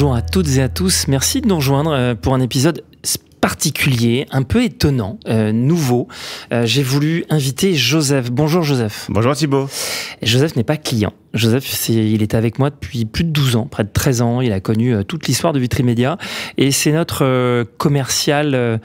bonjour à toutes et à tous. Merci de nous rejoindre euh, pour un épisode particulier, un peu étonnant, euh, nouveau. Euh, j'ai voulu inviter Joseph. Bonjour Joseph. Bonjour Thibault. Joseph n'est pas client. Joseph, est, il est avec moi depuis plus de 12 ans, près de 13 ans. Il a connu euh, toute l'histoire de Vitry et c'est notre euh, commercial euh,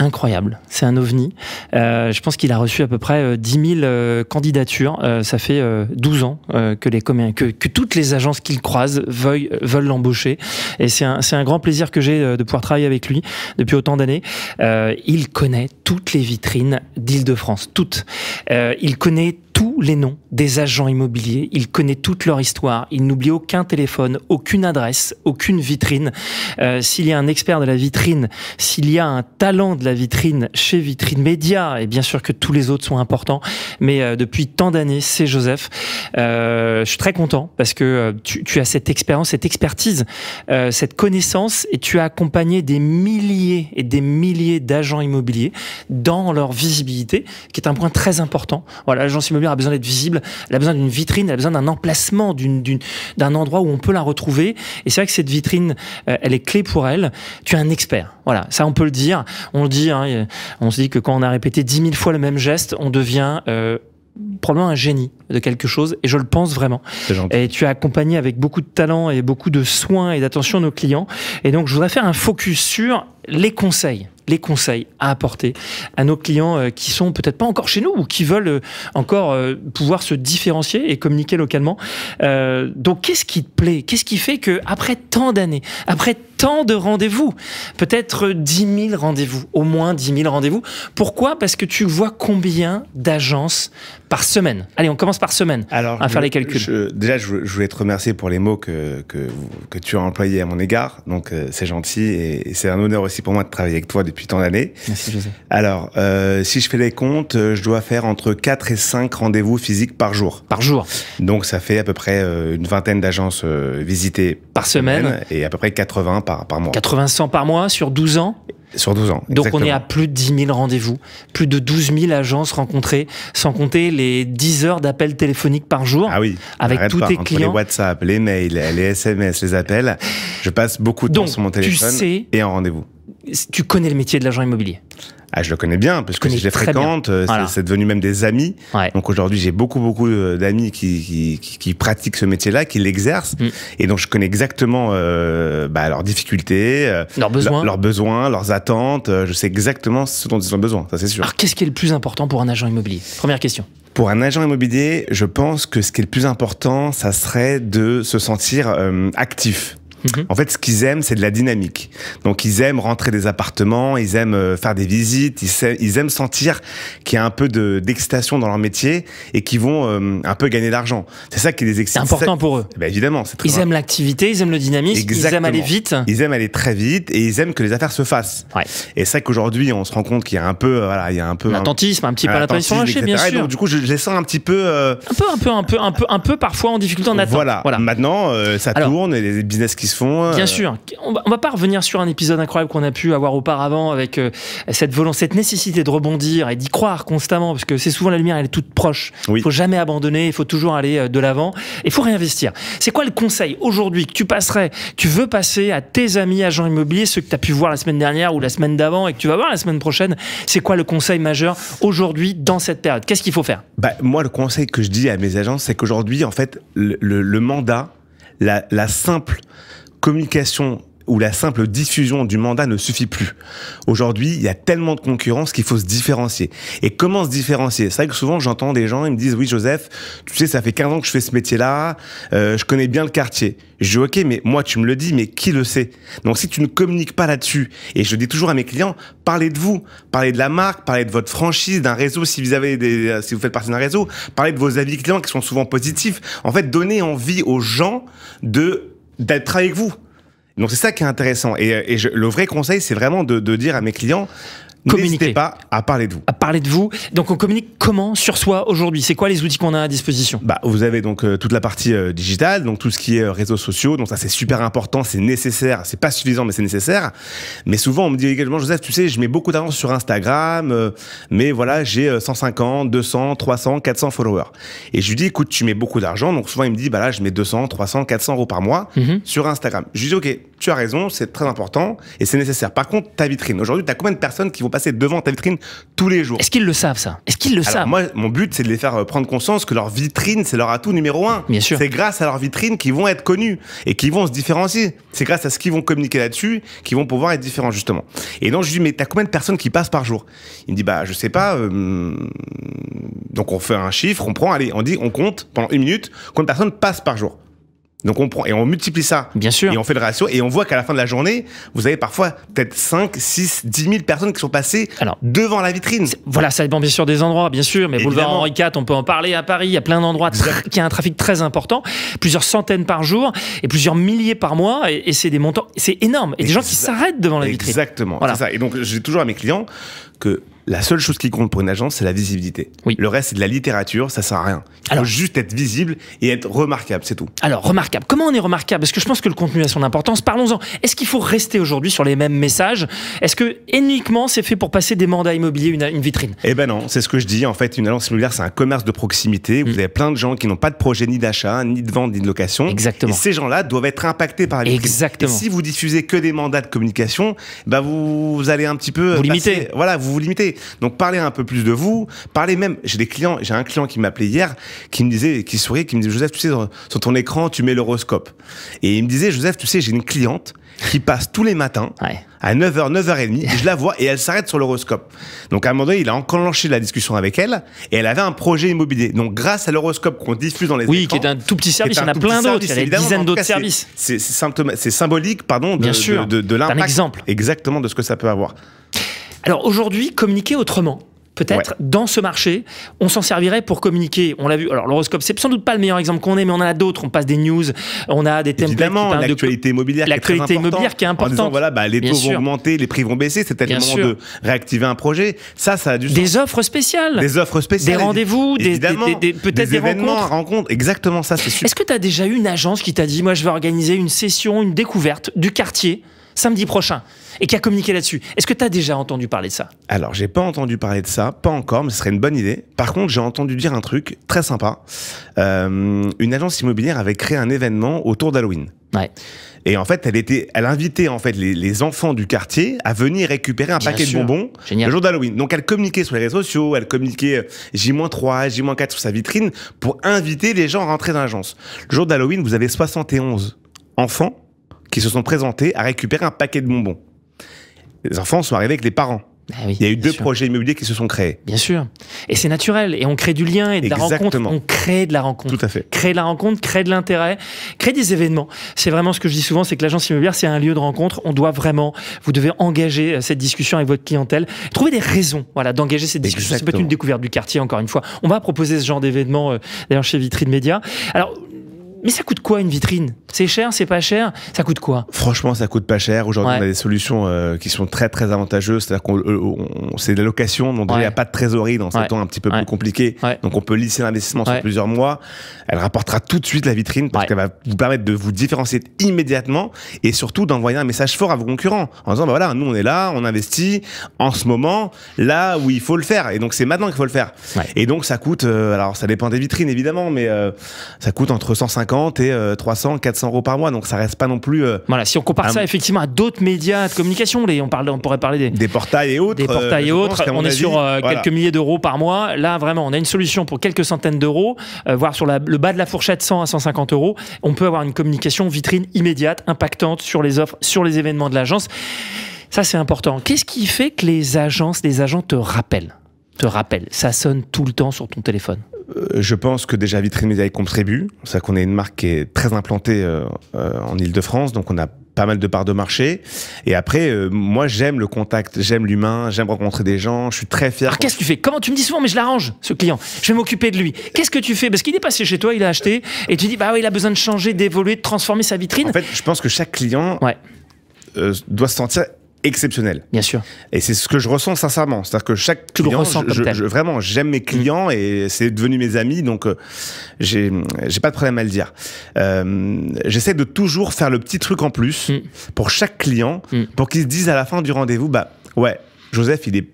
incroyable. C'est un ovni. je pense qu'il a reçu à peu près 10 000 candidatures. ça fait 12 ans que, les, que, que toutes les agences qu'il croise veulent l'embaucher. Et c'est un, un, grand plaisir que j'ai de pouvoir travailler avec lui depuis autant d'années. il connaît toutes les vitrines d'Île-de-France, toutes. il connaît les noms des agents immobiliers, il connaît toute leur histoire, il n'oublie aucun téléphone, aucune adresse, aucune vitrine. Euh, s'il y a un expert de la vitrine, s'il y a un talent de la vitrine chez Vitrine Média, et bien sûr que tous les autres sont importants, mais euh, depuis tant d'années, c'est Joseph. Euh, je suis très content parce que tu, as cette expérience, cette expertise, cette connaissance, et tu as accompagné des milliers et des milliers d'agents immobiliers dans leur visibilité, qui est un point très important. Voilà, l'agence immobilière a besoin d'être visible, elle a besoin d'une vitrine, elle a besoin d'un emplacement, d'un endroit où on peut la retrouver. Et c'est vrai que cette vitrine, euh, elle est clé pour elle. Tu es un expert. Voilà, ça on peut le dire. On dit, hein, on se dit que quand on a répété dix mille fois le même geste, on devient euh, probablement un génie de quelque chose, et je le pense vraiment. Et tu as accompagné avec beaucoup de talent et beaucoup de soins et d'attention nos clients. Et donc, je voudrais faire un focus sur les conseils les conseils à apporter à nos clients euh, qui sont peut-être pas encore chez nous ou qui veulent euh, encore euh, pouvoir se différencier et communiquer localement. donc, qu'est-ce qui te plaît Qu'est-ce qui fait que après tant d'années, après tant de rendez-vous, peut-être 10 000 rendez-vous, au moins 10 000 rendez-vous. Pourquoi Parce que tu vois combien d'agences par semaine. Allez, on commence par semaine Alors, à faire les calculs. déjà, je, voulais te remercier pour les mots que, tu as employés à mon égard. Donc, euh, c'est gentil et, c'est un honneur aussi pour moi de travailler avec toi depuis tant d'années. Merci, Alors, euh, si je fais les comptes, euh, je dois faire entre 4 et 5 rendez-vous physiques par jour. Par jour. Donc, ça fait à peu près une vingtaine d'agences visitées par semaine. Et à peu près 80 par, par mois. 80, 100 par mois sur 12 ans sur 12 ans. Donc on est à plus de 10 000 rendez-vous, plus de 12 000 agences rencontrées, sans compter les 10 heures d'appels téléphoniques par jour. Ah oui, avec tous pas, tes clients. Les WhatsApp, les mails, les SMS, les appels. Je passe beaucoup de temps sur mon téléphone et en rendez-vous. Tu connais le métier de l'agent immobilier. Ah, je le connais bien, parce que je, les fréquente, euh, c'est devenu même des amis. Donc aujourd'hui, j'ai beaucoup, beaucoup euh, d'amis qui, qui, pratiquent ce métier-là, qui l'exercent. Mm. Et donc, je connais exactement euh, bah, leurs difficultés, leurs, besoins. leurs attentes. je sais exactement ce dont ils ont besoin, ça c'est sûr. Alors, qu'est-ce qui est le plus important pour un agent immobilier Première question. Pour un agent immobilier, je pense que ce qui est le plus important, ça serait de se sentir actif. Mhm. En fait, ce qu'ils aiment, c'est de la dynamique. Donc, ils aiment rentrer des appartements, ils aiment euh, faire des visites, ils aiment, sentir qu'il y a un peu d'excitation dans leur métier et qu'ils vont euh, un peu gagner l'argent. C'est ça qui est excite. C'est important pour eux. Eh ben, évidemment, c'est très. Ils aiment l'activité, ils aiment le dynamisme, ils aiment aller vite. Ils aiment aller très vite et ils aiment que les affaires se fassent. Ouais. Et c'est qu'aujourd'hui, on se rend compte qu'il y a un peu, euh, voilà, il y a un peu attentisme, un, petit peu l'attention bien sûr. du coup, je les sens un petit peu, un peu, un peu, un peu, un peu, un peu parfois en difficulté en attente. Voilà. voilà. Maintenant, ça tourne et les business qui euh. Bien sûr. On va, va pas revenir sur un épisode incroyable qu'on a pu avoir auparavant avec euh, cette volonté, cette nécessité de rebondir et d'y croire constamment, parce que c'est souvent la lumière, elle est toute proche. Il ne faut jamais abandonner, il faut toujours aller euh, de l'avant, il faut réinvestir. C'est quoi le conseil aujourd'hui que tu passerais, tu veux passer à tes amis agents immobiliers, ceux que tu as pu voir la semaine dernière ou la semaine d'avant et que tu vas voir la semaine prochaine C'est quoi le conseil majeur aujourd'hui dans cette période Qu'est-ce qu'il faut faire bah, Moi, le conseil que je dis à mes agents, c'est qu'aujourd'hui, en fait, le, mandat, la, la simple communication ou la simple diffusion du mandat ne suffit plus. Aujourd'hui, il y a tellement de concurrence qu'il faut se différencier. Et comment se différencier C'est vrai que souvent j'entends des gens, ils me disent oui Joseph, tu sais ça fait 15 ans que je fais ce métier-là, euh, je connais bien le quartier. Je dis ok mais moi tu me le dis mais qui le sait Donc si tu ne communiques pas là-dessus, et je dis toujours à mes clients, parlez de vous, parlez de la marque, parlez de votre franchise, d'un réseau si vous avez des, euh, si vous faites partie d'un réseau, parlez de vos avis clients qui sont souvent positifs. En fait, donnez envie aux gens de d'être avec vous. Donc c'est ça qui est intéressant. Et, euh, le vrai conseil, c'est vraiment de, dire à mes clients, Communiquer. N'hésitez pas à parler de vous. À parler de vous. Donc on communique comment sur soi aujourd'hui C'est quoi les outils qu'on a à disposition bah, Vous avez donc euh, toute la partie euh, digitale, donc tout ce qui est euh, réseaux sociaux. Donc ça c'est super important, c'est nécessaire. C'est pas suffisant mais c'est nécessaire. Mais souvent on me dit également, Joseph, tu sais, je mets beaucoup d'argent sur Instagram, mais voilà, j'ai 150, 200, 300, 400 followers. Et je lui dis, écoute, tu mets beaucoup d'argent. Donc souvent il me dit, bah là je mets 200, 300, 400 euros par mois mm-hmm. sur Instagram. Je lui dis, ok, tu as raison, c'est très important et c'est nécessaire. Par contre, ta vitrine, aujourd'hui, tu as combien de personnes qui vont passer devant ta vitrine tous les jours. Est-ce qu'ils le savent ça Est-ce qu'ils le savent Moi, mon but, c'est de les faire euh, prendre conscience que leur vitrine, c'est leur atout numéro un. Bien sûr. C'est grâce à leur vitrine qu'ils vont être connus et qu'ils vont se différencier. C'est grâce à ce qu'ils vont communiquer là-dessus qu'ils vont pouvoir être différents justement. Et donc je lui dis mais t'as combien de personnes qui passent par jour Il me dit bah je sais pas. Euh, donc on fait un chiffre, on prend, allez, on dit, on compte pendant une minute combien de personnes passent par jour. Donc on prend et on multiplie ça. Bien sûr. Et on fait le ratio et on voit qu'à la fin de la journée, vous avez parfois peut-être 5, 6, 10 000 personnes qui sont passées devant la vitrine. Voilà, ça dépend bien sûr des endroits, bien sûr. Mais boulevard Henri IV, on peut en parler à Paris. Il y a plein d'endroits qui a un trafic très important, plusieurs centaines par jour et plusieurs milliers par mois. Et, c'est des montants, c'est énorme. Et, des gens qui s'arrêtent devant la vitrine. Exactement. Voilà. Ça. Et donc j'ai toujours à mes clients que la seule chose qui compte pour une agence, c'est la visibilité. Le reste, c'est de la littérature, ça sert à rien. Alors, faut juste être visible et être remarquable, c'est tout. Alors, remarquable. Comment on est remarquable Parce que je pense que le contenu a son importance. Parlons-en. Est-ce qu'il faut rester aujourd'hui sur les mêmes messages Est-ce que uniquement c'est fait pour passer des mandats immobiliers, une, une vitrine Eh ben non, c'est ce que je dis. En fait, une agence immobilière, c'est un commerce de proximité. Vous mm. avez plein de gens qui n'ont pas de projet ni d'achat, ni de vente, ni de location. Exactement. Et ces gens-là doivent être impactés par les Exactement. Et si vous diffusez que des mandats de communication, ben vous, allez un petit peu. Vous limiter. Voilà, vous vous limitez. Donc parlez un peu plus de vous, parlez même. J'ai des clients, j'ai un client qui m'appelait hier, qui me disait, qui souriait, qui me disait Joseph, tu sais, sur ton écran, tu mets l'horoscope. Et il me disait Joseph, tu sais, j'ai une cliente qui passe tous les matins à 9h, 9h30, je la vois et elle s'arrête sur l'horoscope. Donc à un moment donné, il a encore enclenché la discussion avec elle et elle avait un projet immobilier. Donc grâce à l'horoscope qu'on diffuse dans les Oui, qui est un tout petit service, il a plein d'autres, il y a des dizaines d'autres services. C'est symbolique, pardon, de, Bien sûr, de, de, l'impact. exemple. Exactement de ce que ça peut avoir. Alors aujourd'hui, communiquer autrement peut-être dans ce marché, on s'en servirait pour communiquer. On l'a vu. Alors l'horoscope, c'est sans doute pas le meilleur exemple qu'on ait, mais on en a d'autres. On passe des news, on a des thèmes. Évidemment, l'actualité immobilière, l'actualité immobilière qui est importante. En disant voilà, bah, les taux vont augmenter, les prix vont baisser. C'est peut-être de réactiver un projet. Ça, ça a du sens. Des offres spéciales. Des offres spéciales. Des rendez-vous, des, des, peut-être des, événements, rencontres. Exactement ça, c'est sûr. Est-ce que tu as déjà eu une agence qui t'a dit moi je vais organiser une session, une découverte du quartier samedi prochain, et qui a communiqué là-dessus. Est-ce que tu as déjà entendu parler de ça Alors, j'ai pas entendu parler de ça, pas encore, mais ce serait une bonne idée. Par contre, j'ai entendu dire un truc très sympa. Euh, une agence immobilière avait créé un événement autour d'Halloween. Ouais. Et en fait, elle était, elle invitait en fait les, enfants du quartier à venir récupérer un paquet de bonbons le jour d'Halloween. Donc elle communiquait sur les réseaux sociaux, elle communiquait J-3, euh, J-4 sur sa vitrine pour inviter les gens à rentrer dans l'agence. Le jour d'Halloween, vous avez 71 enfants qui se sont présentés à récupérer un paquet de bonbons. Les enfants sont arrivés avec les parents. Bah il y a eu deux projets immobiliers qui se sont créés. Bien sûr. Et c'est naturel. Et on crée du lien et de la rencontre. On crée de la rencontre. Tout à fait. Créer de la rencontre, créer de l'intérêt, créer des événements. C'est vraiment ce que je dis souvent, c'est que l'agence immobilière, c'est un lieu de rencontre. On doit vraiment, vous devez engager euh, cette discussion avec votre clientèle. Trouver des raisons, voilà, d'engager cette discussion. C'est peut-être une découverte du quartier, encore une fois. On va proposer ce genre d'événement, euh, d'ailleurs, chez Vitrine Média. Alors, mais ça coûte quoi une vitrine c'est cher, c'est pas cher. Ça coûte quoi Franchement, ça coûte pas cher. Aujourd'hui, on a des solutions euh, qui sont très très avantageuses. C'est-à-dire qu'on euh, c'est des locations dont il n'y a pas de trésorerie dans un temps un petit peu plus compliqué. Donc on peut lisser l'investissement sur plusieurs mois. Elle rapportera tout de suite la vitrine parce qu'elle va vous permettre de vous différencier immédiatement et surtout d'envoyer un message fort à vos concurrents en disant bah voilà, nous on est là, on investit en ce moment là où il faut le faire. Et donc c'est maintenant qu'il faut le faire. Et donc ça coûte. Euh, alors ça dépend des vitrines évidemment, mais ça coûte entre 150 et 300, 400 euros par mois, donc ça reste pas non plus. Euh, voilà, si on compare ça effectivement à d'autres médias de communication, on, on pourrait parler des, portails et autres. Des euh, portails et autres, on est sur euh, quelques milliers d'euros par mois. Là, vraiment, on a une solution pour quelques centaines d'euros, voire sur le bas de la fourchette 100 à 150 euros. On peut avoir une communication vitrine immédiate, impactante sur les offres, sur les événements de l'agence. Ça, c'est important. Qu'est-ce qui fait que les agences, les agents te rappellent Te rappellent Ça sonne tout le temps sur ton téléphone. Euh, je pense que déjà Vitrine Média contribue. C'est qu'on est une marque qui est très implantée euh, euh, en Ile-de-France, donc on a pas mal de parts de marché. Et après, moi, j'aime le contact, j'aime l'humain, j'aime rencontrer des gens, je suis très fier. Alors, qu'est-ce que tu fais Comment tu me dis souvent, mais je l'arrange, ce client. Je vais m'occuper de lui. Qu'est-ce que tu fais Parce qu'il est passé chez toi, il a acheté, et tu dis, bah oui, il a besoin de changer, d'évoluer, de transformer sa vitrine. En fait, je pense que chaque client doit se sentir exceptionnel. Bien sûr. Et c'est ce que je ressens sincèrement. C'est-à-dire que chaque client, vraiment, j'aime mes clients mm. et c'est devenu mes amis, donc euh, j'ai pas de problème à le dire. Euh, j'essaie de toujours faire le petit truc en plus mm. pour chaque client, mm. pour qu'ils se disent à la fin du rendez-vous, bah ouais, Joseph, il est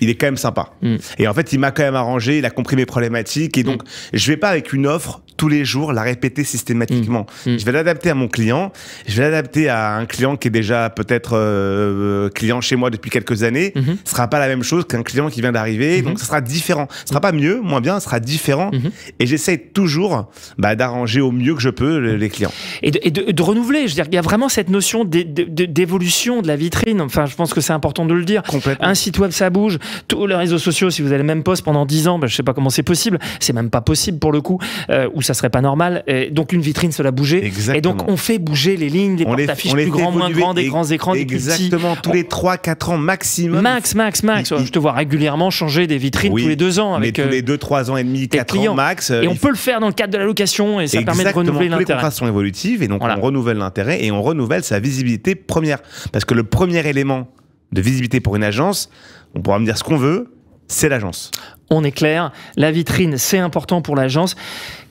il est quand même sympa. Et en fait, il m'a quand même arrangé, il a compris mes problématiques. Et donc, je vais pas avec une offre tous les jours, la répéter systématiquement. Mmh. Mmh. Je vais l'adapter à mon client, je vais l'adapter à un client qui est déjà peut-être euh, client chez moi depuis quelques années. Mmh. Ce sera pas la même chose qu'un client qui vient d'arriver, donc ce sera différent. Ce sera pas mieux, moins bien, ce sera différent. Et j'essaie toujours bah, d'arranger au mieux que je peux les clients. Et de, renouveler, je veux dire, il y a vraiment cette notion d'évolution de la vitrine. Enfin, je pense que c'est important de le dire. Un site web, ça bouge. Tous les réseaux sociaux, si vous avez le même poste pendant 10 ans, bah, je ne sais pas comment c'est possible. C'est même pas possible pour le coup. Euh, ou ça serait pas normal. donc une vitrine, cela bougeait. Et donc on fait bouger les lignes, les portes affiches plus grands, moins grands, des grands écrans, Exactement, tous les 3-4 ans maximum. Max, max, max. Je te vois régulièrement changer des vitrines tous les 2 ans. Avec, mais tous les 2, euh, 3 ans et demi, 4 ans max. Euh, et on peut le faire dans le cadre de la location et ça permet de renouveler l'intérêt. Les contrats sont évolutifs et donc on renouvelle l'intérêt et on renouvelle sa visibilité première. Parce que le premier élément de visibilité pour une agence, on pourra me dire ce qu'on veut, c'est l'agence. On est clair, la vitrine, c'est important pour l'agence.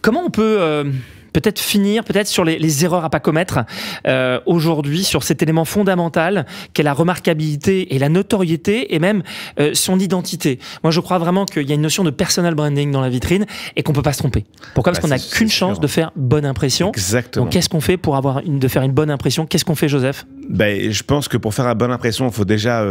Comment on peut... Euh, peut-être finir peut-être sur les, erreurs à pas commettre euh, aujourd'hui sur cet élément fondamental qu'est la remarquabilité et la notoriété et même euh, son identité. Moi, je crois vraiment qu'il y a une notion de personal branding dans la vitrine et qu'on ne peut pas se tromper. Pourquoi Parce bah, qu'on n'a qu'une chance de faire bonne impression. Exactement. Donc, qu'est-ce qu'on fait pour avoir une, de faire une bonne impression Qu'est-ce qu'on fait, Joseph ben, je pense que pour faire une bonne impression, il faut déjà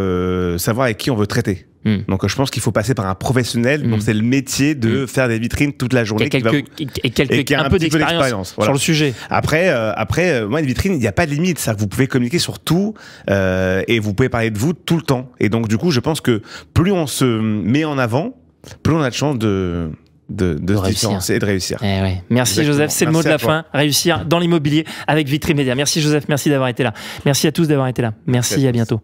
savoir avec qui on veut traiter. Hmm. Donc je pense qu'il faut passer par un professionnel Donc hmm. c'est le métier de hmm. faire des vitrines toute la journée. et quelques, qui un, peu d'expérience sur le sujet. Après, euh, après euh, moi, une vitrine, il n'y a pas de limite. Ça, vous pouvez communiquer sur tout euh, et vous pouvez parler de vous tout le temps. Et donc du coup, je pense que plus on se met en avant, plus on a de chance de de, de, réussir. et de réussir. Eh merci Joseph, c'est le mot de la fin. Réussir dans l'immobilier avec Vitrine Média. Merci Joseph, merci d'avoir été là. Merci à tous d'avoir été là. Merci, à bientôt.